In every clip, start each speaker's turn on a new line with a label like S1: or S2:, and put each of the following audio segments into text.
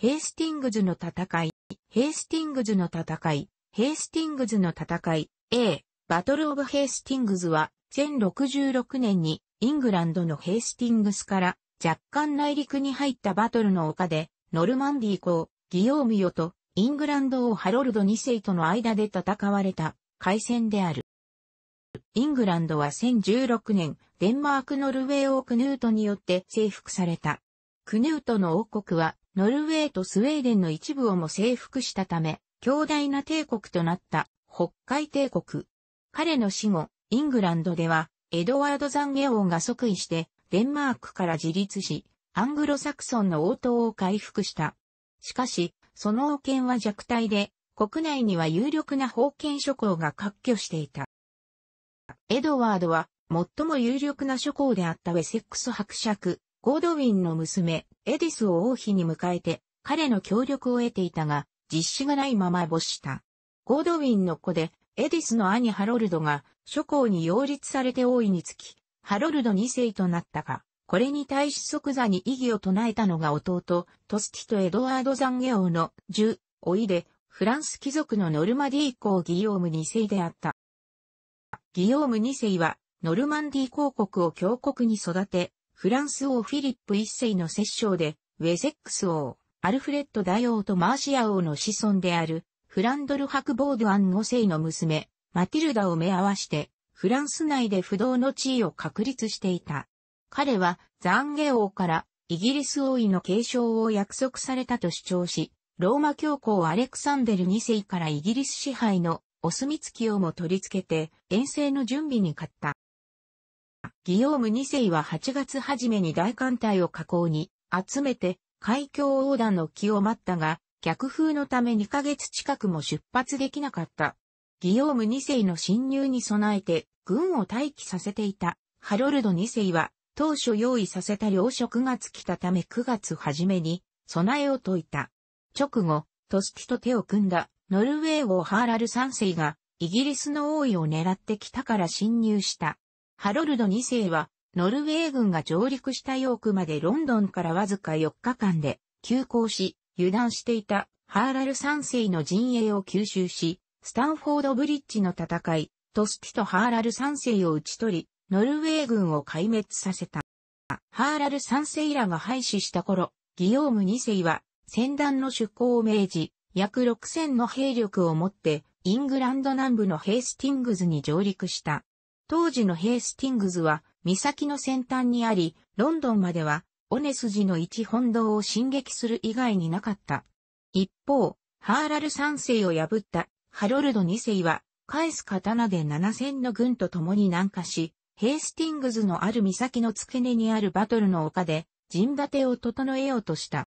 S1: ヘイスティングズの戦い、ヘイスティングズの戦い、ヘイスティングズの戦い、A、バトルオブヘイスティングズは、1066年にイングランドのヘイスティングスから若干内陸に入ったバトルの丘で、ノルマンディー公、ギオーミヨとイングランド王ハロルド2世との間で戦われた海戦である。イングランドは1016年、デンマークノルウェー王クヌートによって征服された。クヌートの王国はノルウェーとスウェーデンの一部をも征服したため、強大な帝国となった北海帝国。彼の死後、イングランドでは、エドワード・ザンゲオンが即位して、デンマークから自立し、アングロサクソンの応答を回復した。しかし、その王権は弱体で、国内には有力な封建諸侯が割拠していた。エドワードは、最も有力な諸侯であったウェセックス伯爵、ゴードウィンの娘、エディスを王妃に迎えて、彼の協力を得ていたが、実施がないまま没した。ゴードウィンの子で、エディスの兄ハロルドが諸侯に擁立されて王位につき、ハロルド2世となったが、これに対し即座に異議を唱えたのが弟、トスティとエドワード・ザンゲオの10、おいで、フランス貴族のノルマディー公ギヨーム2世であった。ギヨーム2世は、ノルマンディー公国を強国に育て、フランス王フィリップ一世の摂政で、ウェセックス王、アルフレッド大王とマーシア王の子孫である、フランドル・ハクボードアン五世の娘、マティルダを目合わして、フランス内で不動の地位を確立していた。彼は、ザンゲ王から、イギリス王位の継承を約束されたと主張し、ローマ教皇アレクサンデル2世からイギリス支配のお墨付きをも取り付けて、遠征の準備に勝った。ギヨーム2世は8月初めに大艦隊を河口に集めて海峡横断の気を待ったが、逆風のため2ヶ月近くも出発できなかった。ギヨーム2世の侵入に備えて軍を待機させていたハロルド2世は当初用意させた領食が尽きたため9月初めに備えを解いた。直後、トスキと手を組んだノルウェー王ハーラル3世がイギリスの王位を狙って北から侵入した。ハロルド2世は、ノルウェー軍が上陸したヨークまでロンドンからわずか4日間で、急行し、油断していたハーラル3世の陣営を吸収し、スタンフォードブリッジの戦い、トスティとハーラル3世を討ち取り、ノルウェー軍を壊滅させた。ハーラル3世らが廃止した頃、ギヨーム2世は、戦団の出港を命じ、約6000の兵力を持って、イングランド南部のヘイスティングズに上陸した。当時のヘイスティングズは岬の先端にあり、ロンドンまでは尾根筋の一本堂を進撃する以外になかった。一方、ハーラル三世を破ったハロルド二世は、返す刀で七千の軍と共に南下し、ヘイスティングズのある岬の付け根にあるバトルの丘で、陣立てを整えようとした。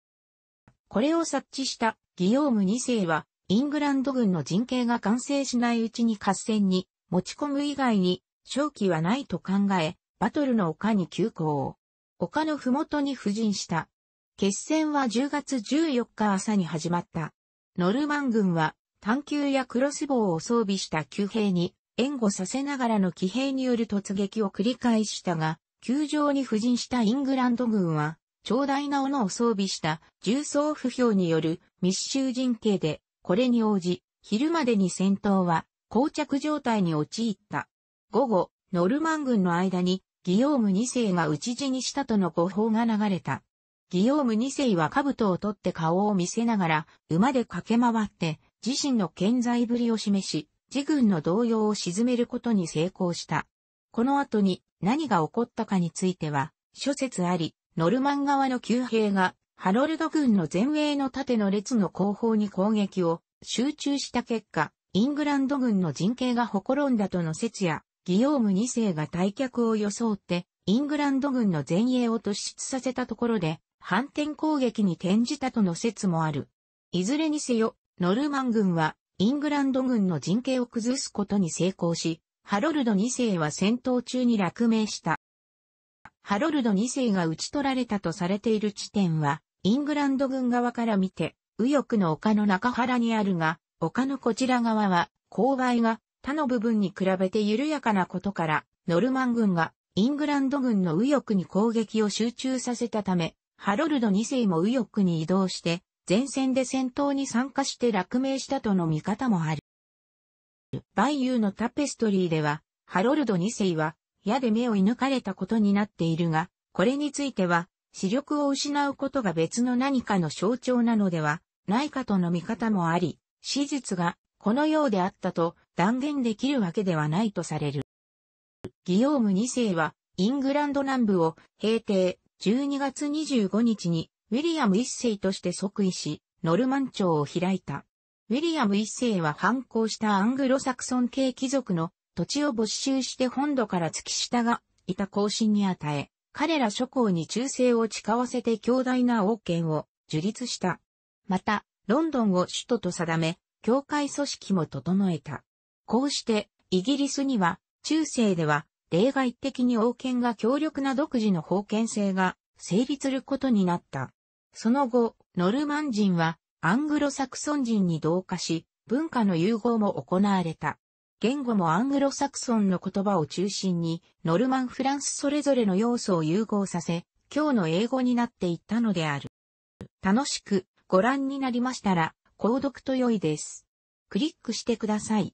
S1: これを察知したギヨーム二世は、イングランド軍の陣形が完成しないうちに合戦に持ち込む以外に、勝機はないと考え、バトルの丘に急行。丘の麓に布陣した。決戦は10月14日朝に始まった。ノルマン軍は、探求やクロスボウを装備した騎兵に、援護させながらの騎兵による突撃を繰り返したが、球場に布陣したイングランド軍は、長大な斧を装備した重装不評による密集陣形で、これに応じ、昼までに戦闘は膠着状態に陥った。午後、ノルマン軍の間に、ギオーム2世が討ち死にしたとの誤報が流れた。ギオーム2世は兜を取って顔を見せながら、馬で駆け回って、自身の健在ぶりを示し、自軍の動揺を鎮めることに成功した。この後に何が起こったかについては、諸説あり、ノルマン側の旧兵が、ハロルド軍の前衛の盾の列の後方に攻撃を集中した結果、イングランド軍の陣形がほころんだとの説や、ギヨーム2世が退却を装って、イングランド軍の前衛を突出させたところで、反転攻撃に転じたとの説もある。いずれにせよ、ノルマン軍は、イングランド軍の陣形を崩すことに成功し、ハロルド2世は戦闘中に落命した。ハロルド2世が討ち取られたとされている地点は、イングランド軍側から見て、右翼の丘の中原にあるが、丘のこちら側は、勾配が他の部分に比べて緩やかなことから、ノルマン軍がイングランド軍の右翼に攻撃を集中させたため、ハロルド2世も右翼に移動して、前線で戦闘に参加して落命したとの見方もある。バイユーのタペストリーでは、ハロルド2世は、矢で目を射抜かれたことになっているが、これについては、視力を失うことが別の何かの象徴なのではないかとの見方もあり、史実がこのようであったと断言できるわけではないとされる。ギオーム2世は、イングランド南部を平定12月25日にウィリアム1世として即位し、ノルマン朝を開いた。ウィリアム1世は反抗したアングロサクソン系貴族の土地を没収して本土から突きが、いた行進に与え、彼ら諸侯に忠誠を誓わせて強大な王権を樹立した。また、ロンドンを首都と定め、教会組織も整えた。こうして、イギリスには、中世では、例外的に王権が強力な独自の封建制が成立することになった。その後、ノルマン人はアングロサクソン人に同化し、文化の融合も行われた。言語もアングロサクソンの言葉を中心に、ノルマン・フランスそれぞれの要素を融合させ、今日の英語になっていったのである。楽しくご覧になりましたら、購読と良いです。クリックしてください。